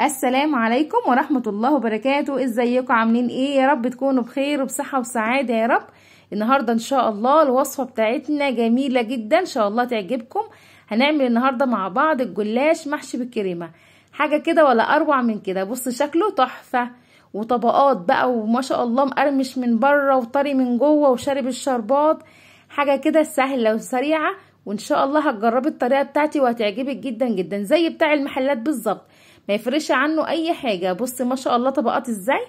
السلام عليكم ورحمة الله وبركاته ازيكم عاملين ايه يا رب تكونوا بخير وبصحة وسعادة يا رب النهاردة ان شاء الله الوصفة بتاعتنا جميلة جدا ان شاء الله تعجبكم هنعمل النهاردة مع بعض الجلاش محشي بالكريمة حاجة كده ولا اروع من كده بص شكله تحفة وطبقات بقى وما شاء الله مقرمش من بره وطري من جوه وشارب الشربات حاجة كده سهلة وسريعة وان شاء الله هتجربي الطريقه بتاعتي وهتعجبك جدا جدا زي بتاع المحلات بالظبط ما يفرش عنه اي حاجه بصي ما شاء الله طبقات ازاي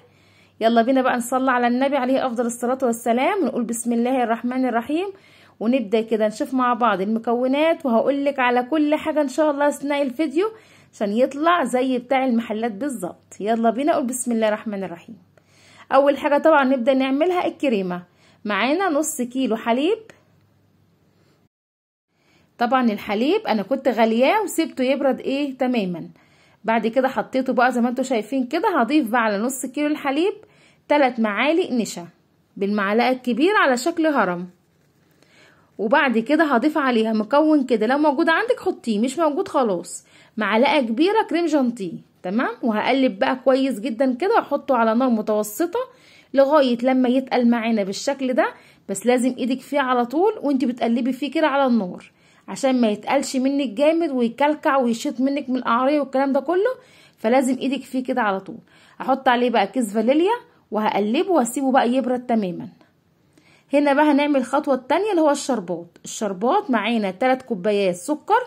يلا بينا بقى نصلي على النبي عليه افضل الصلاه والسلام ونقول بسم الله الرحمن الرحيم ونبدا كده نشوف مع بعض المكونات وهقول لك على كل حاجه ان شاء الله اثناء الفيديو عشان يطلع زي بتاع المحلات بالظبط يلا بينا نقول بسم الله الرحمن الرحيم اول حاجه طبعا نبدا نعملها الكريمه معانا نص كيلو حليب طبعا الحليب انا كنت غالياه وسبته يبرد ايه تماما بعد كده حطيته بقى زي ما انتم شايفين كده هضيف بقى على نص كيلو الحليب ثلاث معالق نشا بالمعلقه الكبيره على شكل هرم وبعد كده هضيف عليها مكون كده لو موجود عندك حطيه مش موجود خلاص معلقه كبيره كريم جانتيه تمام وهقلب بقى كويس جدا كده واحطه على نار متوسطه لغايه لما يتقل معانا بالشكل ده بس لازم ايدك فيه على طول وانت بتقلبي فيه كده على النار عشان ما يتقلش منك جامد ويكلكع ويشيط منك من القعريه والكلام ده كله فلازم ايدك فيه كده على طول هحط عليه بقى كيس فانيليا وهقلبه واسيبه بقى يبرد تماما هنا بقى هنعمل الخطوه الثانيه اللي هو الشربات الشربات معانا 3 كوبايات سكر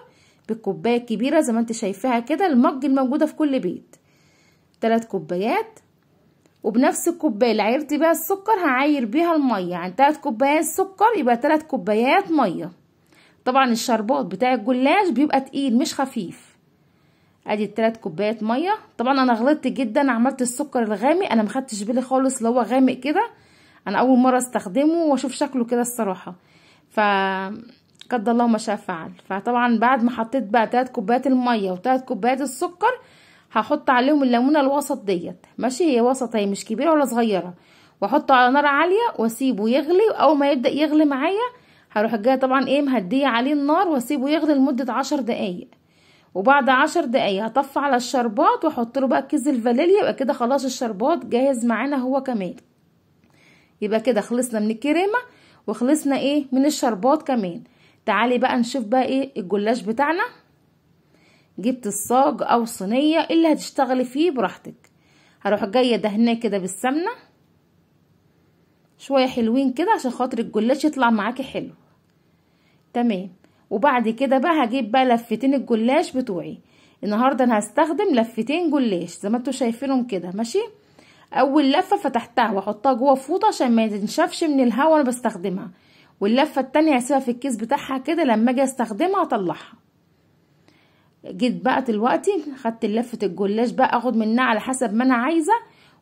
بالكوبايه الكبيره زي ما انت شايفاها كده المج الموجوده في كل بيت 3 كوبايات وبنفس الكوبايه اللي عيرت بيها السكر هعير بيها الميه يعني 3 كوبايات سكر يبقى 3 كوبايات ميه طبعا الشربات بتاع الجلاش بيبقى تقيل مش خفيف ادي التلات كوبايات ميه طبعا انا غلطت جدا عملت السكر الغامق انا مخدتش بالي خالص اللي هو غامق كده انا اول مره استخدمه واشوف شكله كده الصراحه ف قد الله ما شاء فعل فطبعا بعد ما حطيت بقى تلات كوبايات الميه وتلات كوبايات السكر هحط عليهم الليمونه الوسط ديت ماشي هي وسط هي مش كبيره ولا صغيره واحطه على نار عاليه واسيبه يغلي واول ما يبدا يغلي معايا هروح جايه طبعا ايه مهديه عليه النار واسيبه يغلي لمده عشر دقايق وبعد عشر دقايق هطفي على الشربات واحط له بقى كيس الفانيليا يبقى كده خلاص الشربات جاهز معانا هو كمان يبقى كده خلصنا من الكريمه وخلصنا ايه من الشربات كمان تعالي بقى نشوف بقى ايه الجلاش بتاعنا جبت الصاج او صينيه اللي هتشتغلي فيه براحتك هروح جايه دهناه كده بالسمنه شويه حلوين كده عشان خاطر الجلاش يطلع معاكي حلو تمام وبعد كده بقى هجيب بقى لفتين الجلاش بتوعي النهارده انا هستخدم لفتين جلاش زي ما انتوا شايفينهم كده ماشي اول لفه فتحتها واحطها جوه فوطه عشان ما تنشفش من الهواء وانا بستخدمها واللفه التانية هسيبها في الكيس بتاعها كده لما اجي استخدمها اطلعها جيت بقى دلوقتي خدت لفه الجلاش بقى اخد منها على حسب ما انا عايزه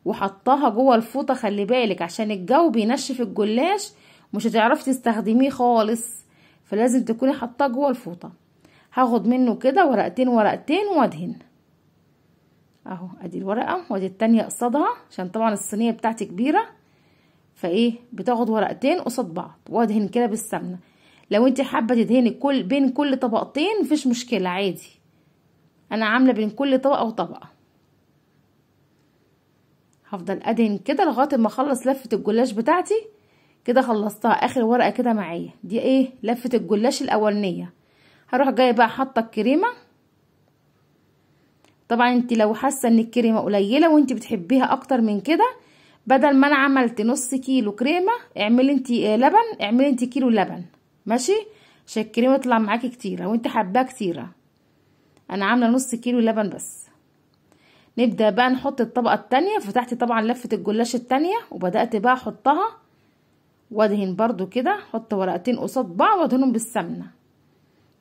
وحطها جوه الفوطه خلي بالك عشان الجو بينشف الجلاش مش هتعرفي تستخدميه خالص فلازم تكوني حطاه جوه الفوطه هاخد منه كده ورقتين ورقتين وادهن اهو ادي الورقه وادي التانية قصادها عشان طبعا الصينيه بتاعتي كبيره فايه بتاخد ورقتين قصاد بعض وادهن كده بالسمنه لو انت حابه تدهني كل بين كل طبقتين مفيش مشكله عادي انا عامله بين كل طبقه وطبقه هفضل ادهن كده لغايه ما اخلص لفه الجلاش بتاعتي كده خلصتها اخر ورقه كده معايا دي ايه لفه الجلاش الاولانيه هروح جايه بقى حاطه الكريمه طبعا انت لو حاسه ان الكريمه قليله وانت بتحبيها اكتر من كده بدل ما انا عملت نص كيلو كريمه اعملي انت لبن اعملي انت كيلو لبن ماشي عشان الكريمه تطلع معاكي كتيره وانت حباها كتيره انا عامله نص كيلو لبن بس نبدا بقى نحط الطبقه التانية فتحت طبعا لفه الجلاش التانية وبدات بقى احطها وادهن برضو كده حط ورقتين قصاد بعض وادهنهم بالسمنه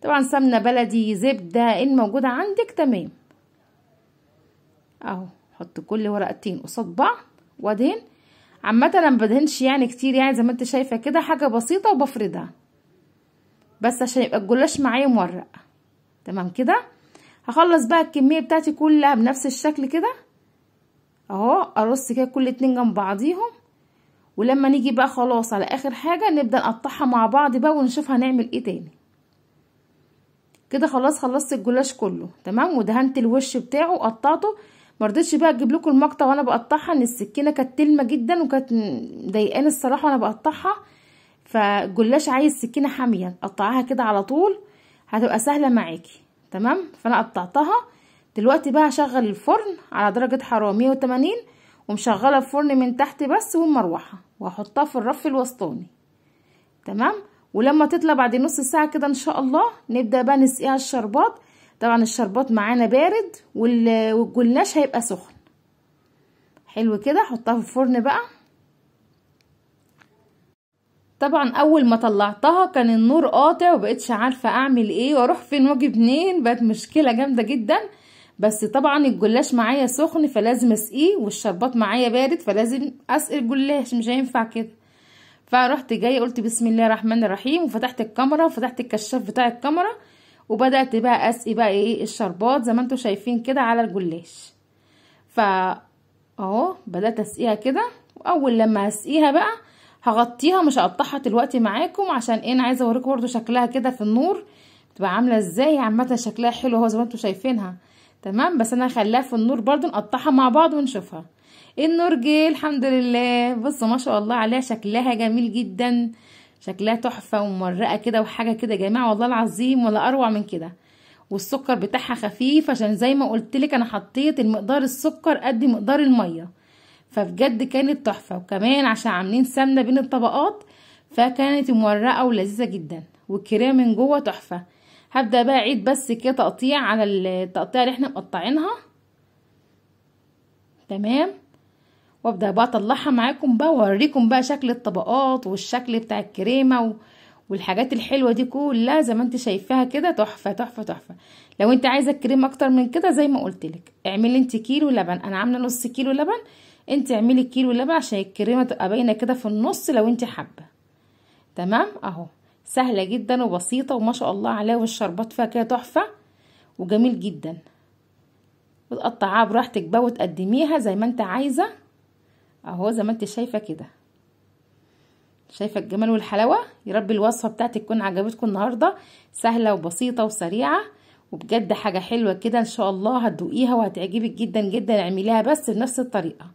طبعا سمنه بلدي زبده ان موجوده عندك تمام اهو حط كل ورقتين قصاد بعض وادهن عامه انا مبدهنش يعني كتير يعني زي ما انت شايفه كده حاجه بسيطه وبفردها بس عشان يبقى الجلاش معايا مورق تمام كده هخلص بقى الكميه بتاعتي كلها بنفس الشكل كده اهو ارص كده كل اتنين جنب بعضيهم ولما نيجي بقى خلاص على اخر حاجه نبدا نقطعها مع بعض بقى ونشوف هنعمل ايه تاني كده خلاص خلصت الجلاش كله تمام ودهنت الوش بتاعه وقطعته مرضتش بقى اجيب لكم المقطع وانا بقطعها ان السكينه كانت تلمه جدا وكانت مضايقاني الصراحه وانا بقطعها فالجلاش عايز سكينه حاميه قطعها كده على طول هتبقى سهله معاكي تمام فانا قطعتها دلوقتي بقى هشغل الفرن على درجه حراره 180 ومشغله الفرن من تحت بس والمروحه وهحطها في الرف الوسطاني تمام ولما تطلع بعد نص ساعه كده ان شاء الله نبدا بقى نسقيها الشربات طبعا الشربات معانا بارد والجلاش هيبقى سخن حلو كده حطها في الفرن بقى طبعا اول ما طلعتها كان النور قاطع وبقتش عارفه اعمل ايه واروح فين واجي منين بقت مشكله جامده جدا بس طبعا الجلاش معايا سخن فلازم اسقيه والشربات معايا بارد فلازم اسقي الجلاش مش هينفع كده فرحت جايه قلت بسم الله الرحمن الرحيم وفتحت الكاميرا وفتحت الكشاف بتاع الكاميرا وبدات بقى اسقي بقى ايه الشربات زي ما انتم شايفين كده على الجلاش ف اهو بدات اسقيها كده واول لما هسقيها بقى هغطيها مش هقطعها دلوقتي معاكم عشان ايه انا عايزه اوريكم برده شكلها كده في النور بتبقى عامله ازاي عامه شكلها حلو اهو زي ما انتم شايفينها تمام بس انا هخليها النور برضو نقطعها مع بعض ونشوفها النور جه الحمد لله بصوا ما شاء الله عليها شكلها جميل جدا شكلها تحفه ومرقه كده وحاجه كده يا جماعه والله العظيم ولا اروع من كده والسكر بتاعها خفيف عشان زي ما قلت لك انا حطيت المقدار السكر قد مقدار الميه فبجد كانت تحفه وكمان عشان عاملين سمنه بين الطبقات فكانت مورقه ولذيذه جدا والكريمه من جوه تحفه هبدأ بقى اعيد بس كده تقطيع على التقطيع اللي احنا مقطعينها تمام وابدأ بقى اطلعها معاكم بقى واوريكم بقى شكل الطبقات والشكل بتاع الكريمة و... والحاجات الحلوة دي كلها زي ما انت شايفاها كده تحفة تحفة تحفة لو انت عايزة كريم اكتر من كده زي ما لك اعملي انت كيلو لبن انا عاملة نص كيلو لبن انت اعملي كيلو لبن عشان الكريمة تبقى باينة كده في النص لو انت حابة تمام اهو سهلة جدا وبسيطة وما شاء الله عليها والشربات فيها كده تحفة وجميل جدا وتقطعها براحتك بقى وتقدميها زي ما انت عايزة اهو زي ما انت شايفة كده شايفة الجمال والحلاوة يا رب الوصفة بتاعتك تكون عجبتكم النهاردة سهلة وبسيطة وسريعة وبجد حاجة حلوة كده ان شاء الله هتدوقيها وهتعجبك جدا جدا اعمليها بس بنفس الطريقة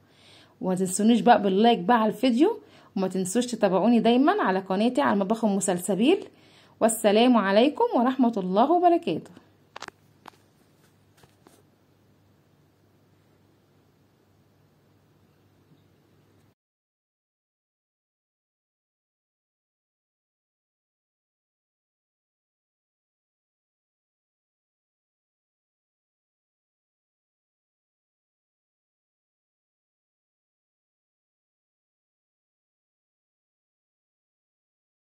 وما تنسونيش بقى باللايك بقى على الفيديو وما تنسوش تتابعوني دايما على قناتي على مطبخ ام سلسبيل والسلام عليكم ورحمه الله وبركاته